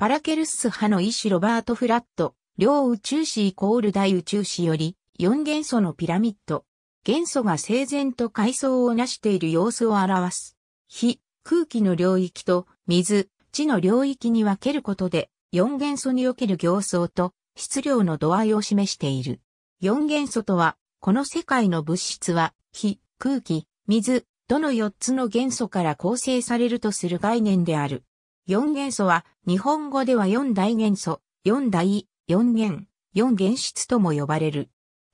パラケルス派の医師ロバート・フラット、両宇宙史イコール大宇宙史より、4元素のピラミッド。元素が整然と階層をなしている様子を表す。火、空気の領域と水、地の領域に分けることで、4元素における行層と質量の度合いを示している。4元素とは、この世界の物質は、火、空気、水、どの4つの元素から構成されるとする概念である。4元素は日本語では4大元素、4大、4元、4元質とも呼ばれる。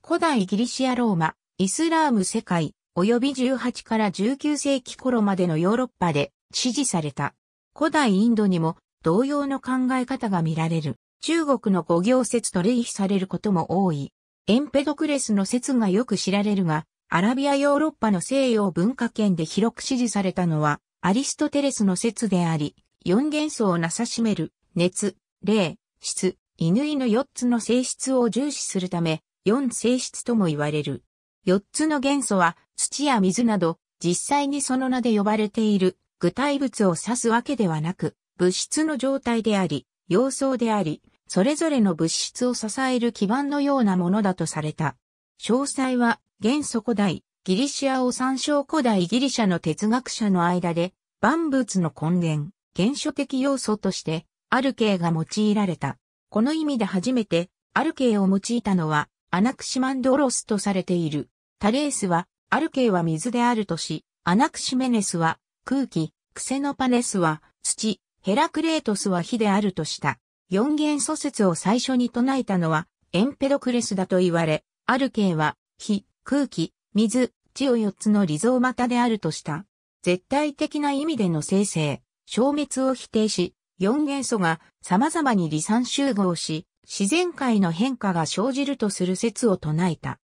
古代ギリシアローマ、イスラーム世界、及び18から19世紀頃までのヨーロッパで支持された。古代インドにも同様の考え方が見られる。中国の五行説と類比されることも多い。エンペドクレスの説がよく知られるが、アラビアヨーロッパの西洋文化圏で広く支持されたのはアリストテレスの説であり、4元素をなさしめる、熱、霊、質、犬の4つの性質を重視するため、4性質とも言われる。4つの元素は、土や水など、実際にその名で呼ばれている、具体物を指すわけではなく、物質の状態であり、様相であり、それぞれの物質を支える基盤のようなものだとされた。詳細は、元素古代、ギリシアを参照古代ギリシャの哲学者の間で、万物の根源、原初的要素として、アルケイが用いられた。この意味で初めて、アルケイを用いたのは、アナクシマンドロスとされている。タレースは、アルケイは水であるとし、アナクシメネスは空気、クセノパネスは土、ヘラクレートスは火であるとした。四元素説を最初に唱えたのは、エンペドクレスだと言われ、アルケイは、火、空気、水、地を四つのリゾーマタであるとした。絶対的な意味での生成。消滅を否定し、4元素が様々に離散集合し、自然界の変化が生じるとする説を唱えた。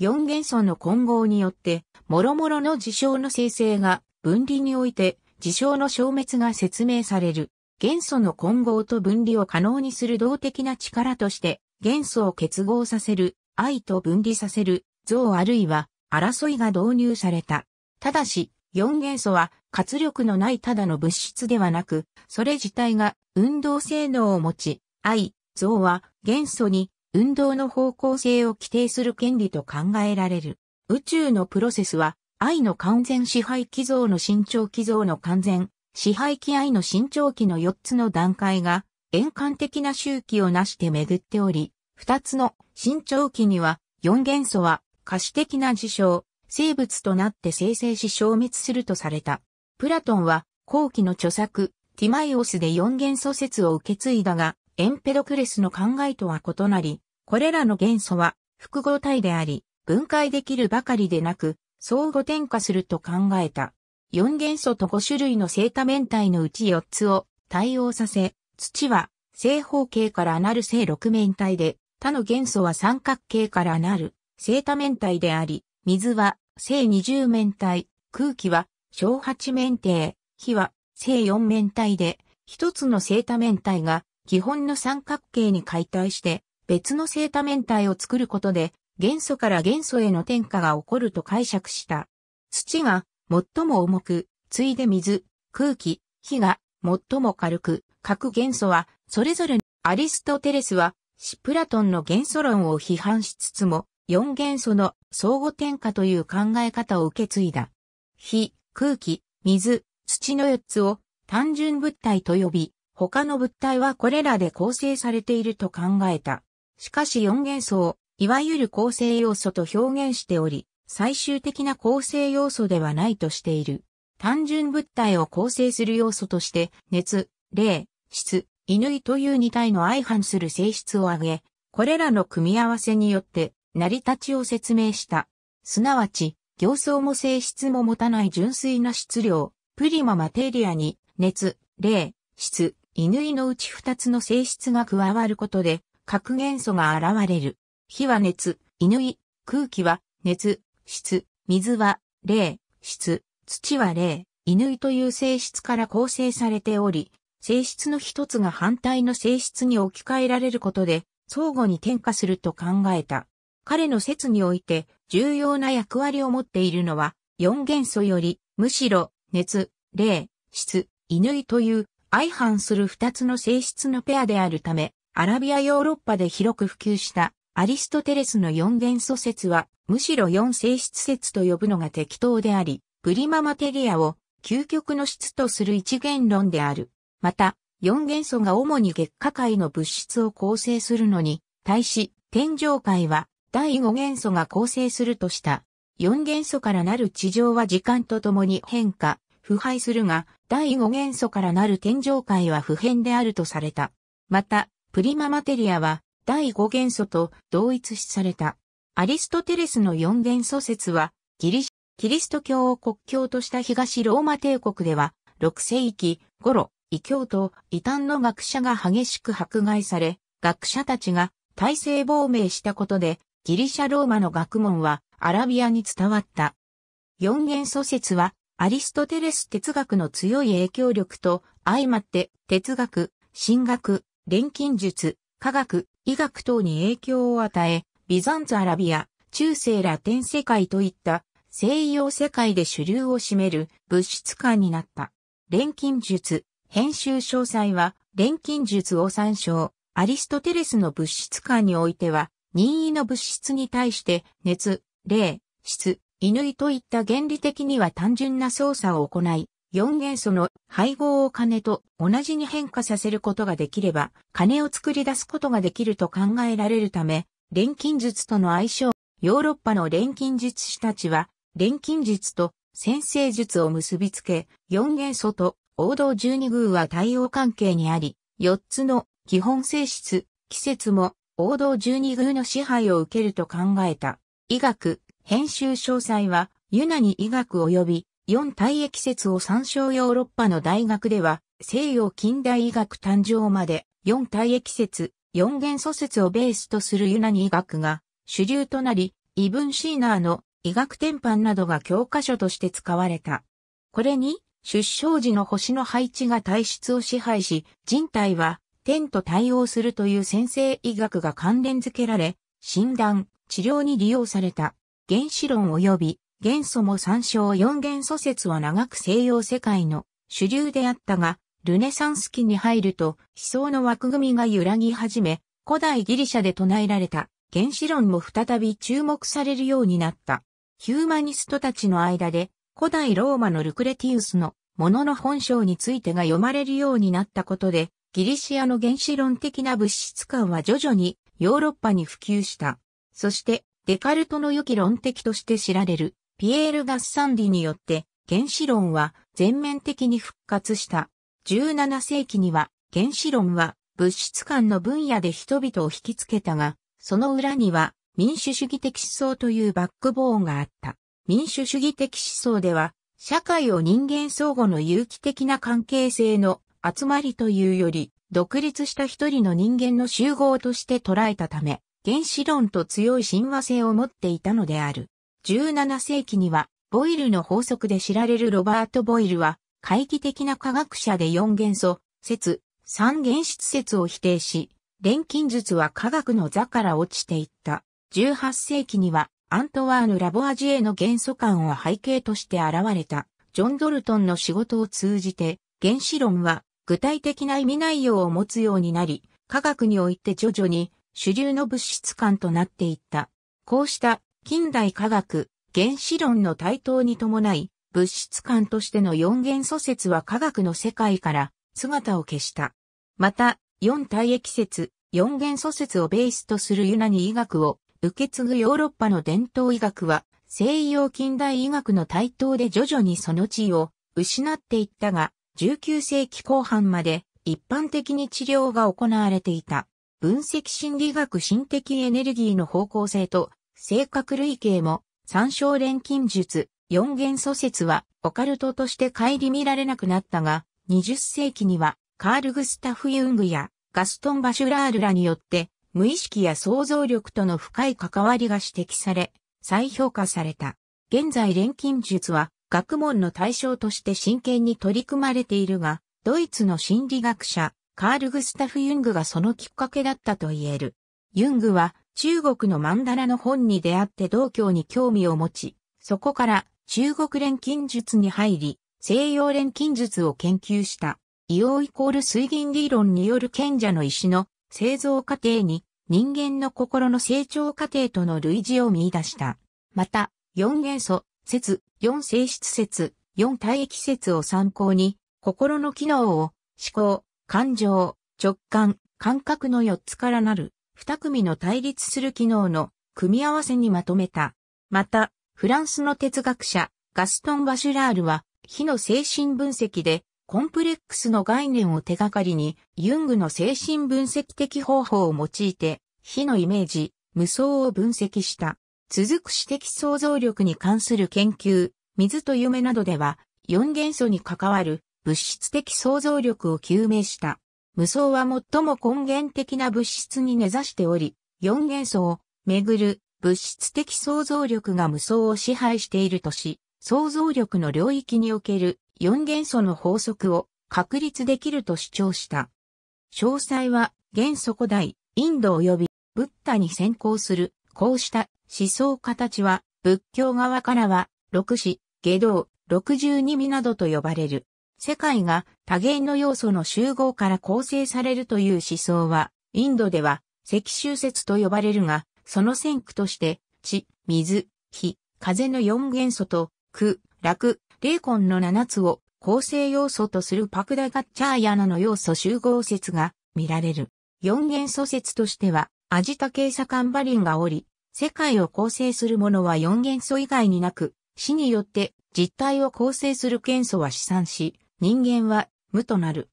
4元素の混合によって、諸々の事象の生成が分離において、事象の消滅が説明される。元素の混合と分離を可能にする動的な力として、元素を結合させる、愛と分離させる、像あるいは争いが導入された。ただし、4元素は活力のないただの物質ではなく、それ自体が運動性能を持ち、愛、像は元素に運動の方向性を規定する権利と考えられる。宇宙のプロセスは、愛の完全支配機像の伸長機像の完全支配機愛の伸長期の4つの段階が、円環的な周期をなして巡っており、2つの伸長期には、4元素は可視的な事象、生物となって生成し消滅するとされた。プラトンは後期の著作、ティマイオスで四元素説を受け継いだが、エンペドクレスの考えとは異なり、これらの元素は複合体であり、分解できるばかりでなく、相互転化すると考えた。4元素と5種類の生多面体のうち4つを対応させ、土は正方形からなる正六面体で、他の元素は三角形からなる正多面体であり、水は、正二十面体、空気は、小八面体、火は、正四面体で、一つの正多面体が、基本の三角形に解体して、別の正多面体を作ることで、元素から元素への転化が起こると解釈した。土が最も重く、次いで水、空気、火が最も軽く、各元素はそれぞれアリストテレスはシプラトンの元素論を批判しつつも、四元素の相互転化という考え方を受け継いだ。火、空気、水、土の4つを単純物体と呼び、他の物体はこれらで構成されていると考えた。しかし4元素を、いわゆる構成要素と表現しており、最終的な構成要素ではないとしている。単純物体を構成する要素として、熱、霊、質、犬という2体の相反する性質を挙げ、これらの組み合わせによって成り立ちを説明した。すなわち、行相も性質も持たない純粋な質量、プリママテリアに、熱、霊、質、犬のうち二つの性質が加わることで、核元素が現れる。火は熱、犬、空気は熱、質、水は霊、質、土は霊、犬という性質から構成されており、性質の一つが反対の性質に置き換えられることで、相互に転化すると考えた。彼の説において重要な役割を持っているのは、4元素より、むしろ、熱、霊、質、犬という相反する2つの性質のペアであるため、アラビアヨーロッパで広く普及したアリストテレスの4元素説は、むしろ4性質説と呼ぶのが適当であり、プリママテリアを究極の質とする一元論である。また、4元素が主に月下界の物質を構成するのに、対し、天上界は第五元素が構成するとした。四元素からなる地上は時間とともに変化、腐敗するが、第五元素からなる天上界は不変であるとされた。また、プリママテリアは第五元素と同一視された。アリストテレスの四元素説は、ギリシキリスト教を国教とした東ローマ帝国では、六世紀頃、異教と異端の学者が激しく迫害され、学者たちが体制亡命したことで、ギリシャ・ローマの学問はアラビアに伝わった。四元素説はアリストテレス哲学の強い影響力と相まって哲学、神学、錬金術、科学、医学等に影響を与え、ビザンツ・アラビア、中世ラテン世界といった西洋世界で主流を占める物質観になった。錬金術、編集詳細は錬金術を参照。アリストテレスの物質観においては、任意の物質に対して熱、霊、質、犬といった原理的には単純な操作を行い、4元素の配合を金と同じに変化させることができれば、金を作り出すことができると考えられるため、錬金術との相性、ヨーロッパの錬金術師たちは、錬金術と先生術を結びつけ、4元素と王道12宮は対応関係にあり、4つの基本性質、季節も王道十二宮の支配を受けると考えた。医学、編集詳細は、ユナに医学及び四体液説を参照ヨーロッパの大学では、西洋近代医学誕生まで、四体液説、四元素説をベースとするユナに医学が主流となり、イブン・シーナーの医学転搬などが教科書として使われた。これに、出生時の星の配置が体質を支配し、人体は天と対応するという先生医学が関連づけられ、診断、治療に利用された。原子論及び元素も参照四元素説は長く西洋世界の主流であったが、ルネサンス期に入ると思想の枠組みが揺らぎ始め、古代ギリシャで唱えられた原子論も再び注目されるようになった。ヒューマニストたちの間で古代ローマのルクレティウスのものの本性についてが読まれるようになったことで、ギリシアの原子論的な物質観は徐々にヨーロッパに普及した。そして、デカルトの良き論的として知られる、ピエール・ガッサンディによって、原子論は全面的に復活した。17世紀には、原子論は物質観の分野で人々を引きつけたが、その裏には民主主義的思想というバックボーンがあった。民主主義的思想では、社会を人間相互の有機的な関係性の集まりというより、独立した一人の人間の集合として捉えたため、原子論と強い親和性を持っていたのである。17世紀には、ボイルの法則で知られるロバート・ボイルは、懐疑的な科学者で4元素、説、3原質説を否定し、錬金術は科学の座から落ちていった。18世紀には、アントワーヌ・ラボアジエの元素観を背景として現れた。ジョン・ドルトンの仕事を通じて、原子論は具体的な意味内容を持つようになり、科学において徐々に主流の物質感となっていった。こうした近代科学、原子論の台頭に伴い、物質感としての四元素説は科学の世界から姿を消した。また、四体液説、四元素説をベースとするユナニ医学を受け継ぐヨーロッパの伝統医学は西洋近代医学の台頭で徐々にその地位を失っていったが、19世紀後半まで一般的に治療が行われていた。分析心理学心的エネルギーの方向性と性格類型も参照錬金術、四元素説はオカルトとして顧みられなくなったが、20世紀にはカール・グスタフ・ユングやガストン・バシュラールらによって無意識や想像力との深い関わりが指摘され、再評価された。現在錬金術は学問の対象として真剣に取り組まれているが、ドイツの心理学者、カール・グスタフ・ユングがそのきっかけだったと言える。ユングは中国のマンダラの本に出会って道教に興味を持ち、そこから中国錬金術に入り、西洋錬金術を研究した。硫黄イコール水銀理論による賢者の石の製造過程に人間の心の成長過程との類似を見出した。また、四元素、説、4性質説、4体液説を参考に、心の機能を思考、感情、直感、感覚の4つからなる2組の対立する機能の組み合わせにまとめた。また、フランスの哲学者、ガストン・バシュラールは、火の精神分析で、コンプレックスの概念を手がかりに、ユングの精神分析的方法を用いて、火のイメージ、無双を分析した。続く詩的想像力に関する研究、水と夢などでは、四元素に関わる物質的想像力を究明した。無双は最も根源的な物質に根ざしており、四元素をめぐる物質的想像力が無双を支配しているとし、想像力の領域における四元素の法則を確立できると主張した。詳細は元素古代、インド及びブッダに先行する、こうした思想形は、仏教側からは、六子、下道、六十二味などと呼ばれる。世界が多元の要素の集合から構成されるという思想は、インドでは、赤州説と呼ばれるが、その先駆として、地、水、火、風の四元素と、空、楽、霊魂の七つを構成要素とするパクダガッチャーヤナの要素集合説が見られる。四元素説としては、アジタケイサカンバリンがおり、世界を構成するものは4元素以外になく、死によって実体を構成する元素は試算し、人間は無となる。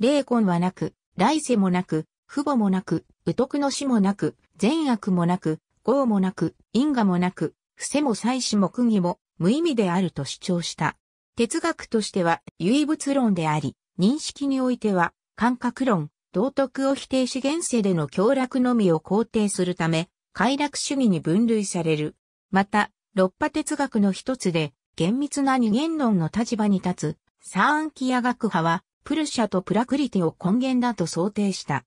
霊魂はなく、来世もなく、父母もなく、宇徳の死もなく、善悪もなく、業もなく、因果もなく、伏せも祭祀も釘も無意味であると主張した。哲学としては唯物論であり、認識においては感覚論、道徳を否定し現世での享楽のみを肯定するため、快楽主義に分類される。また、六波哲学の一つで、厳密な二元論の立場に立つ、サーンキア学派は、プルシャとプラクリティを根源だと想定した。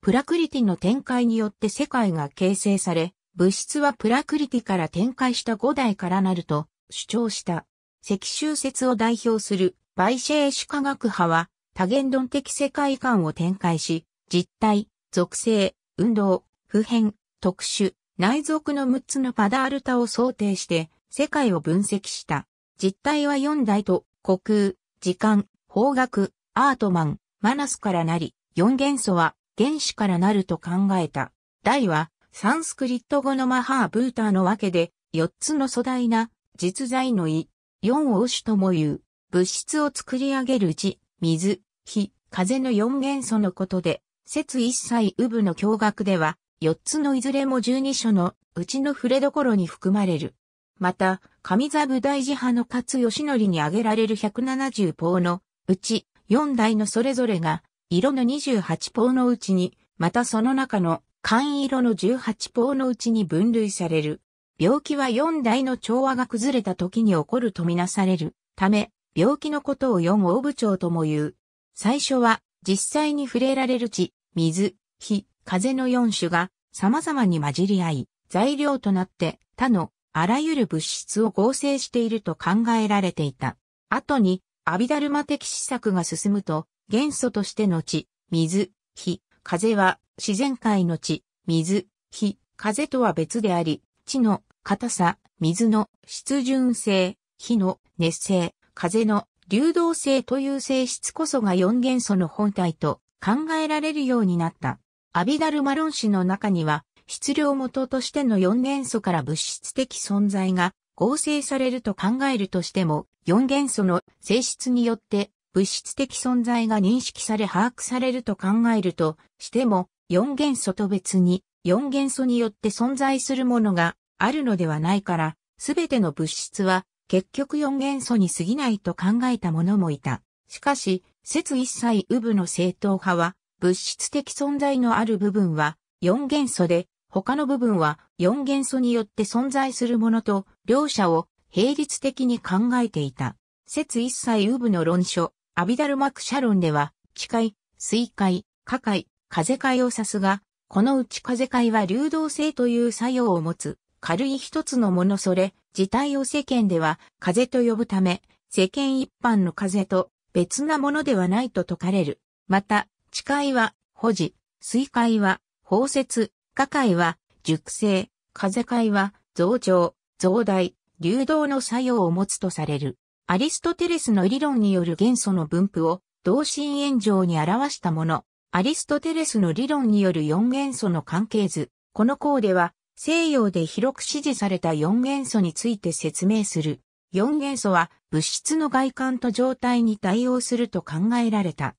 プラクリティの展開によって世界が形成され、物質はプラクリティから展開した五代からなると主張した。赤州説を代表するバイシェーシュ科学派は多元論的世界観を展開し、実体、属性、運動、普遍、特殊、内属の6つのパダールタを想定して世界を分析した。実態は4台と、虚空、時間、方角、アートマン、マナスからなり、4元素は原子からなると考えた。大はサンスクリット語のマハーブーターのわけで、4つの素大な実在の意、4を主とも言う、物質を作り上げる字、水、火、風の4元素のことで、説一切ウブの驚愕では、4つのいずれも12所のうちの触れどころに含まれる。また、上座部大寺派の勝義則に挙げられる170法のうち4台のそれぞれが色の28法のうちに、またその中の簡色の18法のうちに分類される。病気は4台の調和が崩れた時に起こるとみなされるため、病気のことをむ。大部長とも言う。最初は実際に触れられる地、水、火、風の4種が様々に混じり合い、材料となって他のあらゆる物質を合成していると考えられていた。後に、アビダルマ的施策が進むと、元素としての地、水、火、風は自然界の地、水、火、風とは別であり、地の硬さ、水の湿潤性、火の熱性、風の流動性という性質こそが4元素の本体と考えられるようになった。アビダルマロン氏の中には、質量元としての4元素から物質的存在が合成されると考えるとしても、4元素の性質によって物質的存在が認識され把握されると考えるとしても、4元素と別に4元素によって存在するものがあるのではないから、すべての物質は結局4元素に過ぎないと考えた者もいた。しかし、説一切ウブの正当派は、物質的存在のある部分は4元素で、他の部分は4元素によって存在するものと、両者を並立的に考えていた。説一切有部の論書、アビダルマクシャロンでは、機械、水界、火界、風界を指すが、このうち風界は流動性という作用を持つ、軽い一つのものそれ、自体を世間では風と呼ぶため、世間一般の風と別なものではないと説かれる。また、地界は保持、水界は包摂、下界は熟成、風界は増長、増大、流動の作用を持つとされる。アリストテレスの理論による元素の分布を同心円状に表したもの。アリストテレスの理論による四元素の関係図。この項では西洋で広く支持された四元素について説明する。四元素は物質の外観と状態に対応すると考えられた。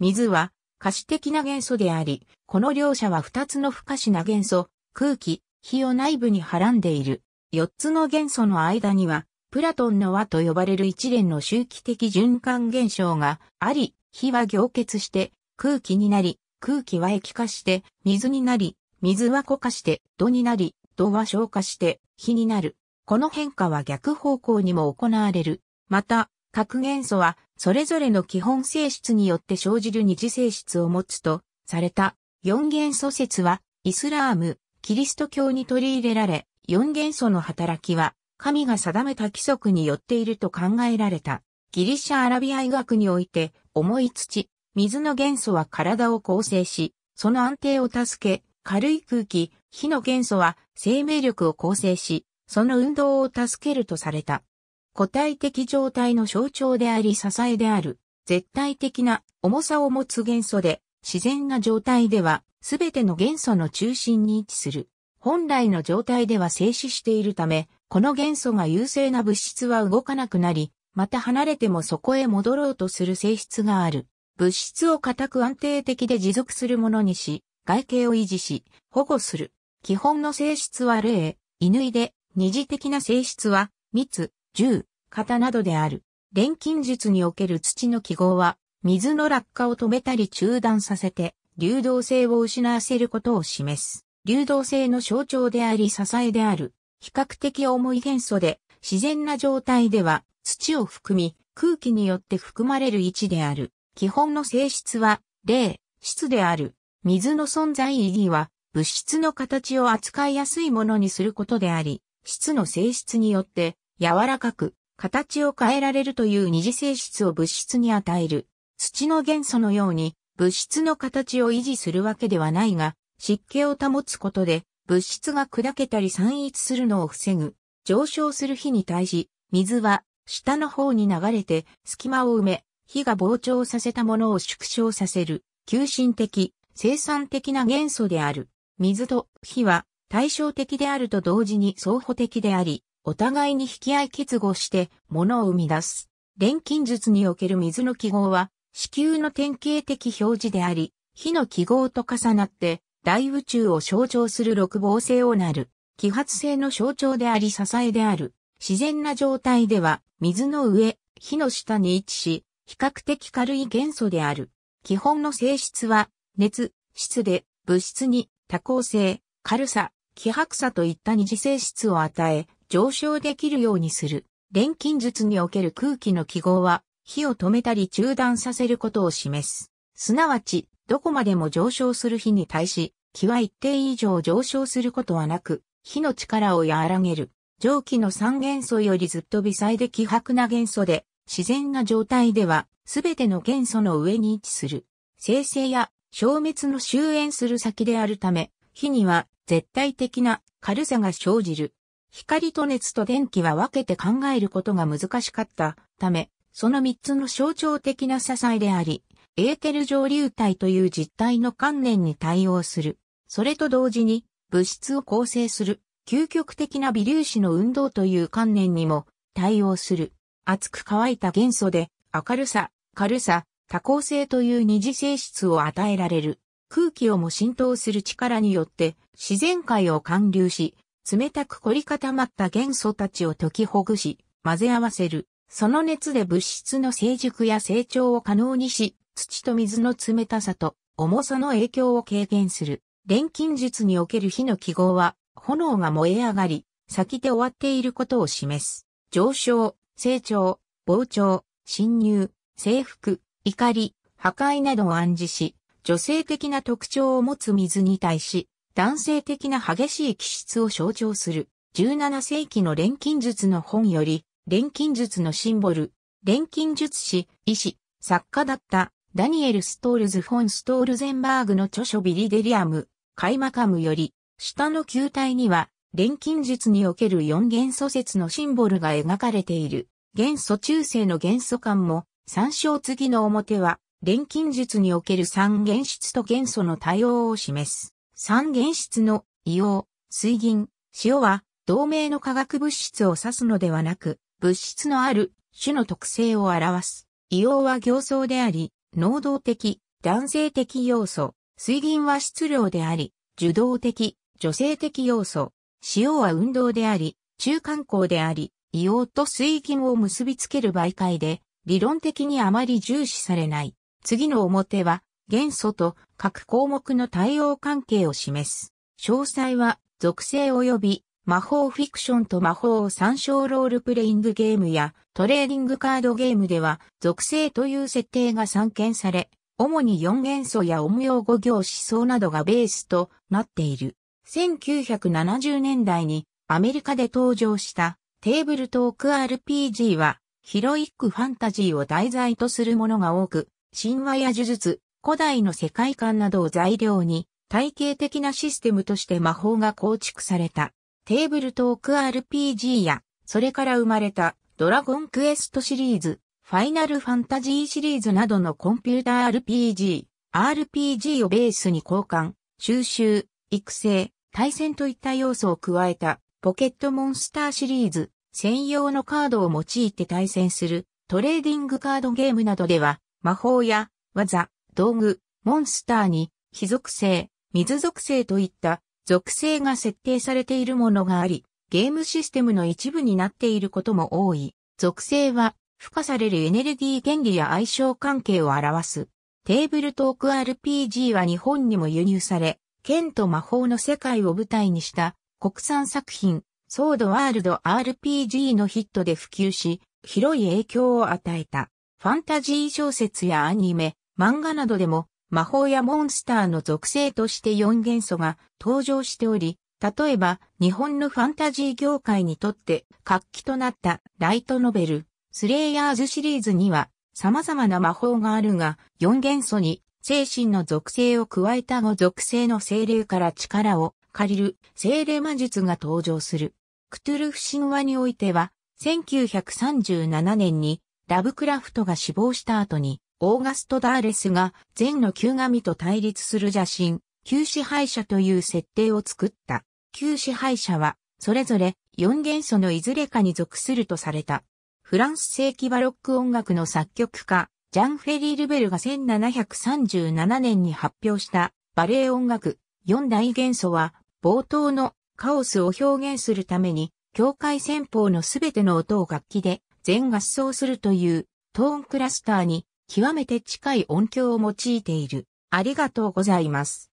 水は可視的な元素であり、この両者は二つの不可視な元素、空気、火を内部にはらんでいる。四つの元素の間には、プラトンの輪と呼ばれる一連の周期的循環現象があり、火は凝結して空気になり、空気は液化して水になり、水は固化して土になり、土は消化して火になる。この変化は逆方向にも行われる。また、核元素はそれぞれの基本性質によって生じる二次性質を持つと、された、四元素説は、イスラーム、キリスト教に取り入れられ、四元素の働きは、神が定めた規則によっていると考えられた。ギリシャ・アラビア医学において、重い土、水の元素は体を構成し、その安定を助け、軽い空気、火の元素は生命力を構成し、その運動を助けるとされた。個体的状態の象徴であり支えである、絶対的な重さを持つ元素で、自然な状態では、すべての元素の中心に位置する。本来の状態では静止しているため、この元素が優勢な物質は動かなくなり、また離れてもそこへ戻ろうとする性質がある。物質を固く安定的で持続するものにし、外形を維持し、保護する。基本の性質は例、犬で、二次的な性質は、密、重、型などである。錬金術における土の記号は、水の落下を止めたり中断させて、流動性を失わせることを示す。流動性の象徴であり支えである。比較的重い元素で、自然な状態では、土を含み、空気によって含まれる位置である。基本の性質は、例、質である。水の存在意義は、物質の形を扱いやすいものにすることであり、質の性質によって、柔らかく、形を変えられるという二次性質を物質に与える。土の元素のように物質の形を維持するわけではないが、湿気を保つことで物質が砕けたり散逸するのを防ぐ。上昇する火に対し、水は下の方に流れて隙間を埋め、火が膨張させたものを縮小させる、急進的、生産的な元素である。水と火は対照的であると同時に相補的であり、お互いに引き合い結合して物を生み出す。錬金術における水の記号は、子宮の典型的表示であり、火の記号と重なって大宇宙を象徴する六芒星をなる、揮発性の象徴であり支えである。自然な状態では水の上、火の下に位置し、比較的軽い元素である。基本の性質は、熱、質で、物質に多項性、軽さ、希薄さといった二次性質を与え、上昇できるようにする。錬金術における空気の記号は、火を止めたり中断させることを示す。すなわち、どこまでも上昇する火に対し、気は一定以上上昇することはなく、火の力を和らげる。蒸気の三元素よりずっと微細で希薄な元素で、自然な状態では、すべての元素の上に位置する。生成や消滅の終焉する先であるため、火には絶対的な軽さが生じる。光と熱と電気は分けて考えることが難しかったため、その3つの象徴的な支えであり、エーテル上流体という実体の観念に対応する。それと同時に、物質を構成する、究極的な微粒子の運動という観念にも対応する。熱く乾いた元素で、明るさ、軽さ、多項性という二次性質を与えられる。空気をも浸透する力によって、自然界を貫流し、冷たく凝り固まった元素たちを溶きほぐし、混ぜ合わせる。その熱で物質の成熟や成長を可能にし、土と水の冷たさと重さの影響を軽減する。錬金術における火の記号は、炎が燃え上がり、先で終わっていることを示す。上昇、成長、膨張、侵入、征服、怒り、破壊などを暗示し、女性的な特徴を持つ水に対し、男性的な激しい気質を象徴する、17世紀の錬金術の本より、錬金術のシンボル、錬金術師、医師、作家だったダニエル・ストールズ・フォン・ストールゼンバーグの著書ビリデリアム、カイマカムより、下の球体には、錬金術における4元素説のシンボルが描かれている。元素中性の元素間も、参照次の表は、錬金術における3元質と元素の対応を示す。三原質の硫黄、水銀、塩は同名の化学物質を指すのではなく、物質のある種の特性を表す。硫黄は行相であり、能動的、男性的要素。水銀は質量であり、受動的、女性的要素。塩は運動であり、中間項であり、硫黄と水銀を結びつける媒介で、理論的にあまり重視されない。次の表は、元素と各項目の対応関係を示す。詳細は、属性及び魔法フィクションと魔法を参照ロールプレイングゲームやトレーディングカードゲームでは属性という設定が散見され、主に4元素や音用語行思想などがベースとなっている。1970年代にアメリカで登場したテーブルトーク RPG はヒロイックファンタジーを題材とするものが多く、神話や呪術、古代の世界観などを材料に、体系的なシステムとして魔法が構築された、テーブルトーク RPG や、それから生まれた、ドラゴンクエストシリーズ、ファイナルファンタジーシリーズなどのコンピューター RPG、RPG をベースに交換、収集、育成、対戦といった要素を加えた、ポケットモンスターシリーズ、専用のカードを用いて対戦する、トレーディングカードゲームなどでは、魔法や、技、道具、モンスターに、火属性、水属性といった属性が設定されているものがあり、ゲームシステムの一部になっていることも多い。属性は、付加されるエネルギー原理や相性関係を表す。テーブルトーク RPG は日本にも輸入され、剣と魔法の世界を舞台にした国産作品、ソードワールド RPG のヒットで普及し、広い影響を与えた。ファンタジー小説やアニメ、漫画などでも魔法やモンスターの属性として4元素が登場しており、例えば日本のファンタジー業界にとって活気となったライトノベル、スレイヤーズシリーズには様々な魔法があるが、4元素に精神の属性を加えた5属性の精霊から力を借りる精霊魔術が登場する。クトゥルフ神話においては、1937年にラブクラフトが死亡した後に、オーガスト・ダーレスが禅の旧神と対立する邪神、旧支配者という設定を作った。旧支配者は、それぞれ四元素のいずれかに属するとされた。フランス世紀バロック音楽の作曲家、ジャン・フェリー・ルベルが1737年に発表したバレエ音楽四大元素は冒頭のカオスを表現するために境界戦法のすべての音を楽器で全合奏するというトーンクラスターに極めて近い音響を用いている。ありがとうございます。